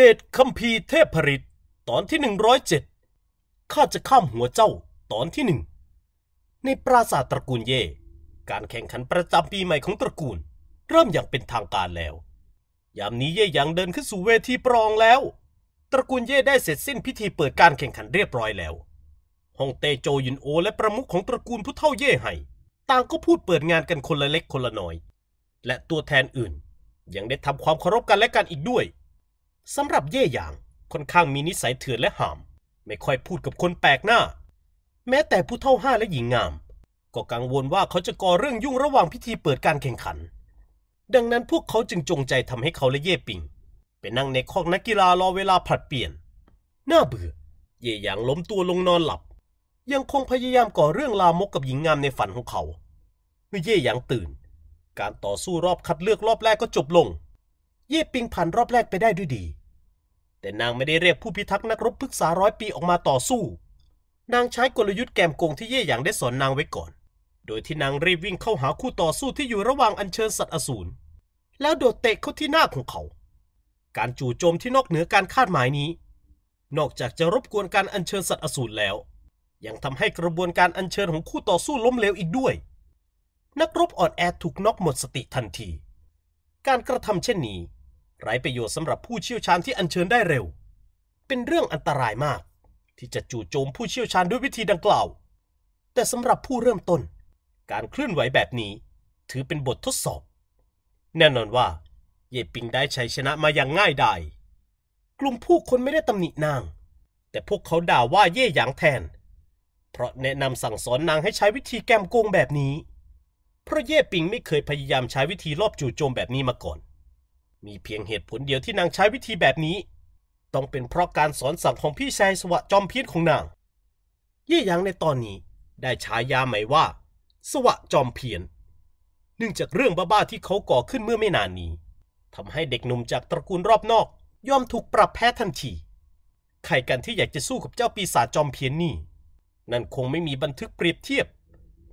เดชคัมีเทพผลิตตอนที่หนึ่งร้อยเจ็ดข้าจะข้ามหัวเจ้าตอนที่หนึ่งในปราสาทตระกูลเย่การแข่งขันประจำปีใหม่ของตระกูล เริ่มอย่างเป็นทางการแล้ว ยามนี้เย่หยางเดินขึ้นสู่เวทีปรองแล้ว ตระกูลเย่ได้เสร็จสิ้นพิธีเปิดการแข่งขันเรียบร้อยแล้วฮองเตโจยุนโอและประมุขของตระกูลผู้เฒ่าเย่ไห่ต่างก็พูดเปิดงานกันคนละเล็กคนละน้อย และตัวแทนอื่นยังได้ทำความเคารพกันและกันอีกด้วยสำหรับเย่หยางค่อนข้างมีนิสัยเถื่อนและหาม ไม่ค่อยพูดกับคนแปลกหน้า แม้แต่ผู้เท่าห้าและหญิงงาม ก็กังวลว่าเขาจะก่อเรื่องยุ่งระหว่างพิธีเปิดการแข่งขัน ดังนั้นพวกเขาจึงจงใจทำให้เขาและเย่ปิง ไปนั่งในคอกนักกีฬารอเวลาผัดเปลี่ยนน่าเบื่อเย่หยางล้มตัวลงนอนหลับ ยังคงพยายามก่อเรื่องลามกกับหญิงงามในฝันของเขา เมื่อเย่หยางตื่น การต่อสู้รอบคัดเลือกรอบแรกก็จบลง เย่ปิงผ่านรอบแรกไปได้ด้วยดีแต่นางไม่ได้เรียกผู้พิทักษ์นักรบพึกษาร้อยปีออกมาต่อสู้ นางใช้กลยุทธ์แกมโกงที่เย่หยางได้สอนนางไว้ก่อน โดยที่นางรีบวิ่งเข้าหาคู่ต่อสู้ที่อยู่ระหว่างอัญเชิญสัตว์อสูร แล้วโดดเตะเข้าที่หน้าของเขา การจู่โจมที่นอกเหนือการคาดหมายนี้ นอกจากจะรบกวนการอัญเชิญสัตว์อสูรแล้ว ยังทำให้กระบวนการอัญเชิญของคู่ต่อสู้ล้มเหลวอีกด้วย นักรบอ่อนแอถูกน็อกหมดสติทันที การกระทำเช่นนี้ไร้ประโยชน์สำหรับผู้เชี่ยวชาญที่อัญเชิญได้เร็ว เป็นเรื่องอันตรายมาก ที่จะจู่โจมผู้เชี่ยวชาญด้วยวิธีดังกล่าว แต่สำหรับผู้เริ่มต้น การเคลื่อนไหวแบบนี้ถือเป็นบททดสอบ แน่นอนว่า เยปิงได้ชัยชนะมาอย่างง่ายดายกลุ่มผู้คนไม่ได้ตำหนินาง แต่พวกเขาด่าว่าเย่หยางแทน เพราะแนะนำสั่งสอนนางให้ใช้วิธีแกมโกงแบบนี้เพราะเย่ปิงไม่เคยพยายามใช้วิธีรอบจู่โจมแบบนี้มาก่อนมีเพียงเหตุผลเดียวที่นางใช้วิธีแบบนี้ ต้องเป็นเพราะการสอนสั่งของพี่ชายสวะจอมพีษของนาง เย่หยางในตอนนี้ได้ฉายาใหม่ว่า สวะจอมเพียน เนื่องจากเรื่องบ้าๆที่เขาก่อขึ้นเมื่อไม่นานนี้ ทำให้เด็กหนุ่มจากตระกูลรอบนอกย่อมถูกปรับแพ้ทันที ใครกันที่อยากจะสู้กับเจ้าปีศาจจอมเพียนนี่ นั่นคงไม่มีบันทึกเปรียบเทียบ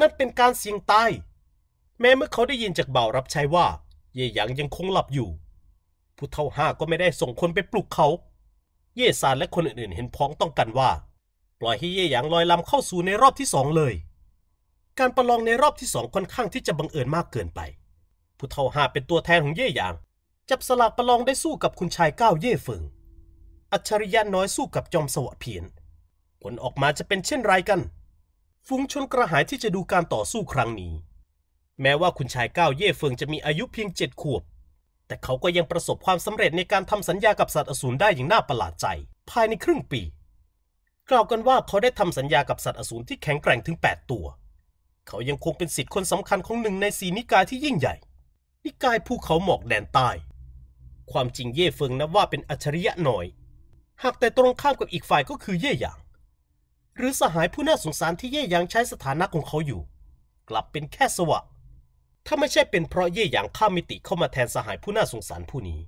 นั่นเป็นการเสี่ยงตาย แม้เมื่อเขาได้ยินจากเบ่ารับใช้ว่า เย่หยางยังคงหลับอยู่ผู้เฒ่าห้าก็ไม่ได้ส่งคนไปปลุกเขา เย่ซานและคนอื่นๆ เห็นพ้องต้องกันว่า ปล่อยให้เย่หยางลอยลำเข้าสู่ในรอบที่สองเลย การประลองในรอบที่สองค่อนข้างที่จะบังเอิญมากเกินไป ผู้เฒ่าห้าเป็นตัวแทนของเย่หยาง จับสลากประลองได้สู้กับคุณชายก้าวเย่เฟิง อัจฉริยะน้อยสู้กับจอมสวะเพียน ผลออกมาจะเป็นเช่นไรกัน ฝูงชนกระหายที่จะดูการต่อสู้ครั้งนี้ แม้ว่าคุณชายก้าวเย่เฟิงจะมีอายุเพียงเจ็ดขวบแต่เขาก็ยังประสบความสำเร็จในการทำสัญญากับสัตว์อสูรได้อย่างน่าประหลาดใจ ภายในครึ่งปี กล่าวกันว่าเขาได้ทำสัญญากับสัตว์อสูรที่แข็งแกร่งถึง 8 ตัว เขายังคงเป็นสิทธิ์คนสำคัญของหนึ่งในสีนิกายที่ยิ่งใหญ่ นิกายภูเขาหมอกแดนใต้ ความจริงเย่เฟิงนับว่าเป็นอัจฉริยะหน่อย หากแต่ตรงข้ามกับอีกฝ่ายก็คือเย่หยาง หรือสหายผู้น่าสงสารที่เย่หยางใช้สถานะของเขาอยู่ กลับเป็นแค่สวะถ้าไม่ใช่เป็นเพราะเย่หยางข้ามิติเข้ามาแทนสหายผู้น่าสงสารผู้นี้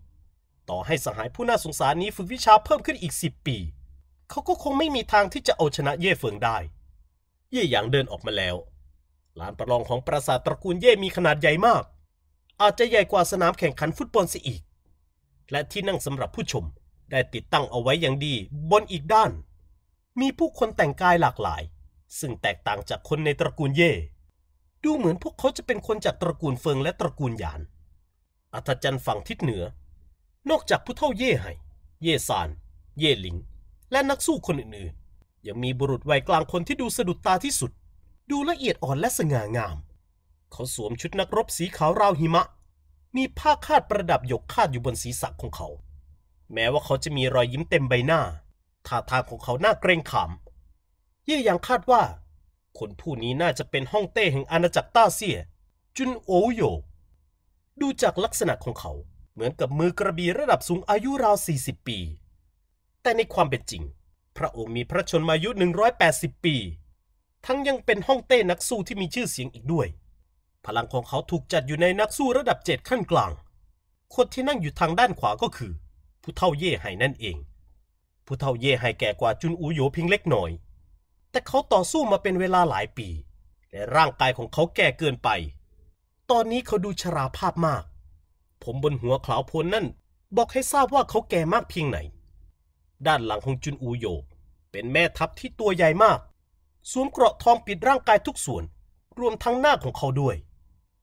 ต่อให้สหายผู้น่าสงสารนี้ฝึกวิชาเพิ่มขึ้นอีกสิบปี เขาก็คงไม่มีทางที่จะเอาชนะเย่เฟิงได้ เย่หยางเดินออกมาแล้ว ลานประลองของปราสาทตระกูลเย่มีขนาดใหญ่มาก อาจจะใหญ่กว่าสนามแข่งขันฟุตบอลเสียอีก และที่นั่งสำหรับผู้ชมได้ติดตั้งเอาไว้อย่างดี บนอีกด้าน มีผู้คนแต่งกายหลากหลาย ซึ่งแตกต่างจากคนในตระกูลเย่ดูเหมือนพวกเขาจะเป็นคนจากตระกูลเฟิงและตระกูลหยาน อัธจทร์ฝั่งทิศเหนือ นอกจากผู้เท่าเย่ไห่เย่ซาน เย่หลิง และนักสู้คนอื่นๆ ยังมีบุรุษวัยกลางคนที่ดูสะดุดตาที่สุด ดูละเอียดอ่อนและสง่างาม เขาสวมชุดนักรบสีขาว ราวหิมะ มีผ้าคาดประดับหยกคาดอยู่บนศีรษะของเขา แม้ว่าเขาจะมีรอยยิ้มเต็มใบหน้าท่าทางของเขาหน้าเกรงขามเย่ยังคาดว่าคนผู้นี้น่าจะเป็นฮ่องเต้แห่งอาณาจักรต้าเซี่ย จุนโอโย ดูจากลักษณะของเขาเหมือนกับมือกระบี่ระดับสูงอายุราว 40 ปี แต่ในความเป็นจริงพระองค์มีพระชนมายุ 180 ปี ทั้งยังเป็นฮ่องเต้นักสู้ที่มีชื่อเสียงอีกด้วย พลังของเขาถูกจัดอยู่ในนักสู้ระดับเจ็ดขั้นกลาง คนที่นั่งอยู่ทางด้านขวาก็คือ ผู้เฒ่าเย่ไห่นั่นเอง ผู้เฒ่าเย่ไห่แก่กว่าจุนอูโยเพียงเล็กน้อยแต่เขาต่อสู้มาเป็นเวลาหลายปี และร่างกายของเขาแก่เกินไป ตอนนี้เขาดูชราภาพมาก ผมบนหัวขาวพลนั่น บอกให้ทราบว่าเขาแก่มากเพียงไหน ด้านหลังของจุนอูโยเป็นแม่ทัพที่ตัวใหญ่มากสวมเกราะทองปิดร่างกายทุกส่วน รวมทั้งหน้าของเขาด้วย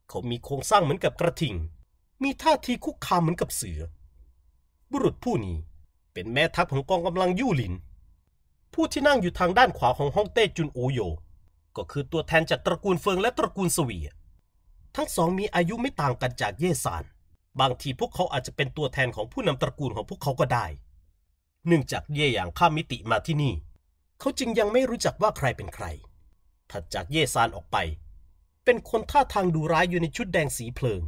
เขามีโครงสร้างเหมือนกับกระทิงมีท่าทีคุกคามเหมือนกับเสือ บุรุษผู้นี้ เป็นแม่ทัพของกองกำลังยู่หลินผู้ที่นั่งอยู่ทางด้านขวาของฮ่องเต้จุนอูโยก็คือตัวแทนจากตระกูลเฟิงและตระกูลสวีทั้งสองมีอายุไม่ต่างกันจากเย่ซาน บางทีพวกเขาอาจจะเป็นตัวแทนของผู้นำตระกูลของพวกเขาก็ได้เนื่องจากเย่หยางข้ามมิติมาที่นี่ เขาจึงยังไม่รู้จักว่าใครเป็นใคร ถัดจากเย่ซานออกไป เป็นคนท่าทางดูร้ายอยู่ในชุดแดงสีเพลิง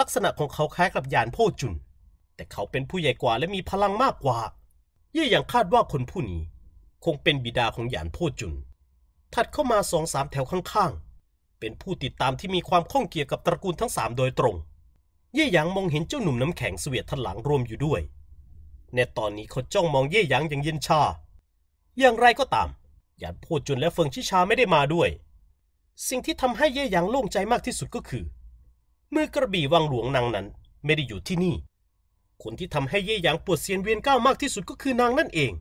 ลักษณะของเขาคล้ายกับยานโพจุน แต่เขาเป็นผู้ใหญ่กว่าและมีพลังมากกว่า เย่หยางคาดว่าคนผู้นี้คงเป็นบิดาของหยานโพจุน ถัดเข้ามาสองสามแถวข้างๆ เป็นผู้ติดตามที่มีความข้องเกี่ยวกับตระกูลทั้งสามโดยตรง เย่หยางมองเห็นเจ้าหนุ่มน้ำแข็งเสวียดทันหลังรวมอยู่ด้วย ในตอนนี้เขาจ้องมองเย่หยางอย่างเย็นชา อย่างไรก็ตามหยานโพจุนและเฟิงชิชาไม่ได้มาด้วย สิ่งที่ทำให้เย่หยางโล่งใจมากที่สุดก็คือมือกระบี่วังหลวงนางนั้นไม่ได้อยู่ที่นี่ คนที่ทำให้เย่หยางปวดเซียนเวียนก้าวมากที่สุดก็คือนางนั่นเอง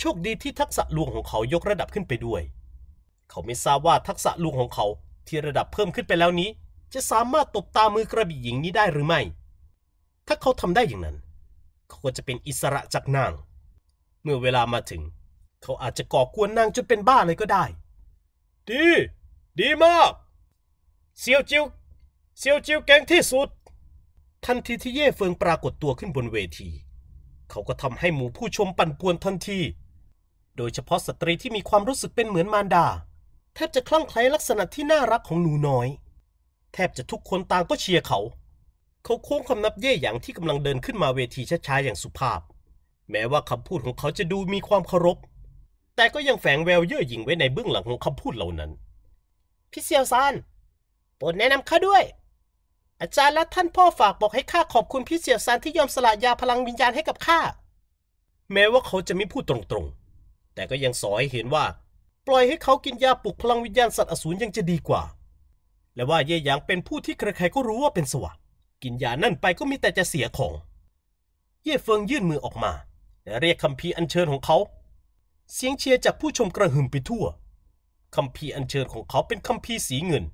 โชคดีที่ทักษะลวงของเขายกระดับขึ้นไปด้วย เขาไม่ทราบว่าทักษะลวงของเขาที่ระดับเพิ่มขึ้นไปแล้วนี้ จะสามารถตบ ตามือกระบี่หญิงนี้ได้หรือไม่ ถ้าเขาทำได้อย่างนั้น เขาก็จะเป็นอิสระจากนาง เมื่อเวลามาถึง เขาอาจจะก่อกวนนางจนเป็นบ้าเลยก็ได้ ดี ดีมาก เซียวจิว เซียวจิวแก่งที่สุด ทันทีที่เย่เฟิงปรากฏตัวขึ้นบนเวที เขาก็ทำให้หมูผู้ชมปั่นป่วนทันทีโดยเฉพาะสตรีที่มีความรู้สึกเป็นเหมือนมารดา แทบจะคลั่งไคล้ลักษณะที่น่ารักของหนูน้อย แทบจะทุกคนต่างก็เชียร์เขา เขาโค้งคำนับเย่อย่างที่กำลังเดินขึ้นมาเวทีช้าๆ อย่างสุภาพ แม้ว่าคำพูดของเขาจะดูมีความเคารพแต่ก็ยังแฝงแววเย่อหยิ่งไว้ในเบื้องหลังของคำพูดเหล่านั้น พี่เซียวซานโปรดแนะนำข้าด้วย อาจารย์และท่านพ่อฝากบอกให้ข้าขอบคุณพี่เสียวซานที่ยอมสละยาพลังวิญญาณให้กับข้าแม้ว่าเขาจะไม่พูดตรงแต่ก็ยังสอให้เห็นว่า ปล่อยให้เขากินยาปลุกพลังวิญญาณสัตว์อสูรยังจะดีกว่า และว่าเย่หยางเป็นผู้ที่ใครๆก็รู้ว่าเป็นสวะกินยานั่นไปก็มีแต่จะเสียของ เย่เฟิงยื่นมือออกมาและเรียกคัมภีร์อัญเชิญของเขา เสียงเชียร์จากผู้ชมกระหึ่มไปทั่วคัมภีร์อัญเชิญของเขาเป็นคัมภีร์สีเงิน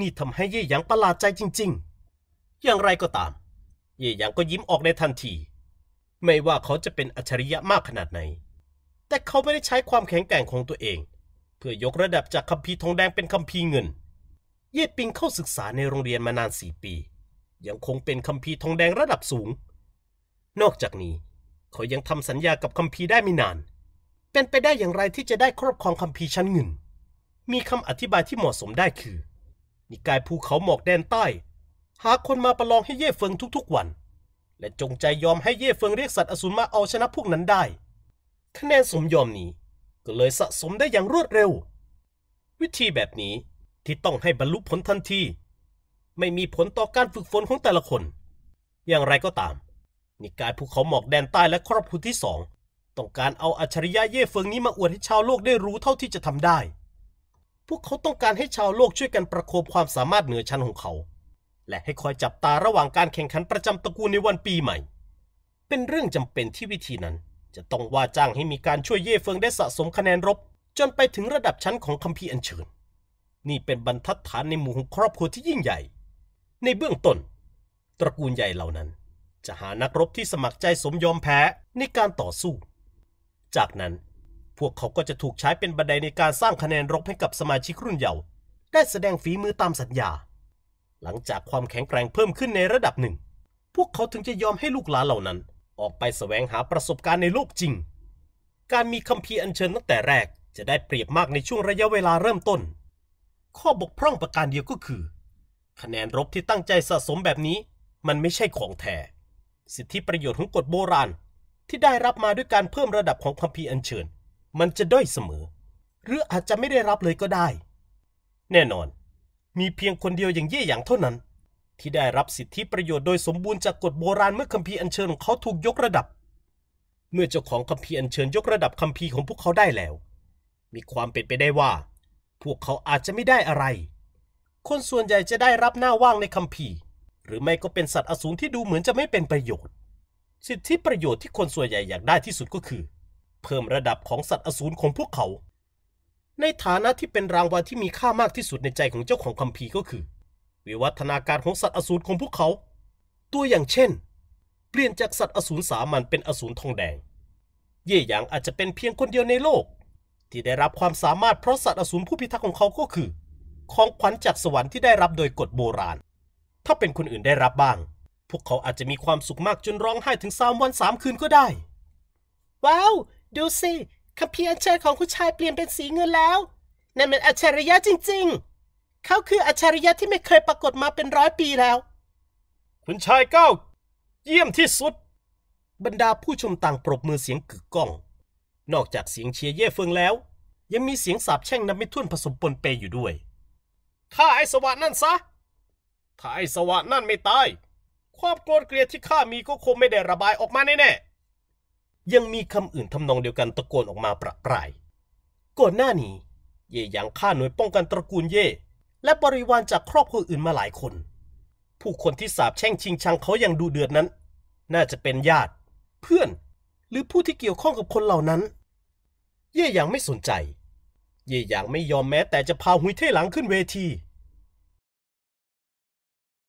นี่ทำให้เย่หยางประหลาดใจจริงๆ อย่างไรก็ตาม เย่หยางก็ยิ้มออกในทันที ไม่ว่าเขาจะเป็นอัจฉริยะมากขนาดไหนแต่เขาไม่ได้ใช้ความแข็งแกร่งของตัวเอง เพื่อยกระดับจากคัมภีร์ทองแดงเป็นคัมภีร์เงิน เย่ปิงเข้าศึกษาในโรงเรียนมานานสี่ปียังคงเป็นคัมภีร์ทองแดงระดับสูง นอกจากนี้เขายังทำสัญญากับคัมภีร์ได้ไม่นาน เป็นไปได้อย่างไรที่จะได้ครอบครองคัมภีร์ชั้นเงิน มีคำอธิบายที่เหมาะสมได้คือนิกายภูเขาหมอกแดนใต้หาคนมาประลองให้เย่เฟิงทุกๆ วัน และจงใจยอมให้เย่เฟิงเรียกสัตว์อสูรมาเอาชนะพวกนั้นได้คะแนนสมยอมนี้ ก็เลยสะสมได้อย่างรวดเร็ว วิธีแบบนี้ที่ต้องให้บรรลุผลทันทีไม่มีผลต่อการฝึกฝนของแต่ละคน อย่างไรก็ตาม นิกายภูเขาหมอกแดนใต้และครอบครัวที่สอง ต้องการเอาอัจฉริยะเย่เฟิงนี้มาอวดให้ชาวโลกได้รู้เท่าที่จะทำได้ พวกเขาต้องการให้ชาวโลกช่วยกันประโคมความสามารถเหนือชั้นของเขา และให้คอยจับตาระหว่างการแข่งขันประจำตระกูลในวันปีใหม่ เป็นเรื่องจำเป็นที่วิธีนั้นจะต้องว่าจ้างให้มีการช่วยเย่เฟิงได้สะสมคะแนนรบจนไปถึงระดับชั้นของคัมภีร์อัญเชิญ นี่เป็นบรรทัดฐานในหมู่ของครอบครัวที่ยิ่งใหญ่ ในเบื้องต้น ตระกูลใหญ่เหล่านั้น จะหานักรบที่สมัครใจสมยอมแพ้ในการต่อสู้ จากนั้น พวกเขาก็จะถูกใช้เป็นบันไดในการสร้างคะแนนรบให้กับสมาชิกรุ่นเยาว์ได้แสดงฝีมือตามสัญญา หลังจากความแข็งแกร่งเพิ่มขึ้นในระดับหนึ่ง พวกเขาถึงจะยอมให้ลูกหลานเหล่านั้นออกไปแสวงหาประสบการณ์ในโลกจริง การมีคัมภีร์อัญเชิญตั้งแต่แรกจะได้เปรียบมากในช่วงระยะเวลาเริ่มต้น ข้อบกพร่องประการเดียวก็คือ คะแนนรบที่ตั้งใจสะสมแบบนี้ มันไม่ใช่ของแท้สิทธิประโยชน์ของกฎโบราณ ที่ได้รับมาด้วยการเพิ่มระดับของคัมภีร์อัญเชิญ มันจะด้อยเสมอ หรืออาจจะไม่ได้รับเลยก็ได้ แน่นอน มีเพียงคนเดียวอย่างเย่หยางเท่านั้นที่ได้รับสิทธิประโยชน์โดยสมบูรณ์จาก กฎโบราณเมื่อคัมภีร์อัญเชิญของเขาถูกยกระดับ เมื่อเจ้าของคัมภีร์อัญเชิญยกระดับคัมภีร์ของพวกเขาได้แล้ว มีความเป็นไปได้ว่า พวกเขาอาจจะไม่ได้อะไร คนส่วนใหญ่จะได้รับหน้าว่างในคัมภีร์ หรือไม่ก็เป็นสัตว์อสูรที่ดูเหมือนจะไม่เป็นประโยชน์ สิทธิประโยชน์ที่คนส่วนใหญ่อยากได้ที่สุดก็คือ เพิ่มระดับของสัตว์อสูรของพวกเขา ในฐานะที่เป็นรางวัลที่มีค่ามากที่สุดในใจของเจ้าของคัมภีร์ก็คือวิวัฒนาการของสัตว์อสูรของพวกเขา ตัวอย่างเช่น เปลี่ยนจากสัตว์อสูรสามัญเป็นอสูรทองแดง เย่หยางอาจจะเป็นเพียงคนเดียวในโลก ที่ได้รับความสามารถเพราะสัตว์อสูรผู้พิทักษ์ของเขาก็คือของขวัญจากสวรรค์ที่ได้รับโดยกฎโบราณ ถ้าเป็นคนอื่นได้รับบ้าง พวกเขาอาจจะมีความสุขมากจนร้องไห้ถึงสามวันสามคืนก็ได้ว้าวดูสิคัมภีร์อัญเชิญของคุณชายเปลี่ยนเป็นสีเงินแล้วนั่นมันอัจฉริยะจริง ๆเขาคืออัจฉริยะที่ไม่เคยปรากฏมาเป็นร้อยปีแล้ว คุณชายเก้า เยี่ยมที่สุด บรรดาผู้ชมต่างปรบมือเสียงกึกก้อง นอกจากเสียงเชียร์เย่เฟิงแล้ว ยังมีเสียงสาบแช่งนับไม่ถ้วนผสมปนเปอยู่ด้วยข้าไอสวะนั่นซะถ้าไอสวะนั่นไม่ตายความโกรธเกลียดที่ข้ามีก็คงไม่ได้ระบายออกมาแน่ๆยังมีคำอื่นทำนองเดียวกันตะโกนออกมาประปราย ก่อนหน้านี้ เย่ยังฆ่าหน่วยป้องกันตระกูลเย่และบริวารจากครอบครัวอื่นมาหลายคน ผู้คนที่สาบแช่งชิงชังเขาอย่างดูเดือดนั้น น่าจะเป็นญาติ เพื่อน หรือผู้ที่เกี่ยวข้องกับคนเหล่านั้น เย่หยางไม่สนใจ เย่หยางไม่ยอมแม้แต่จะพาหุยเท่หลังขึ้นเวที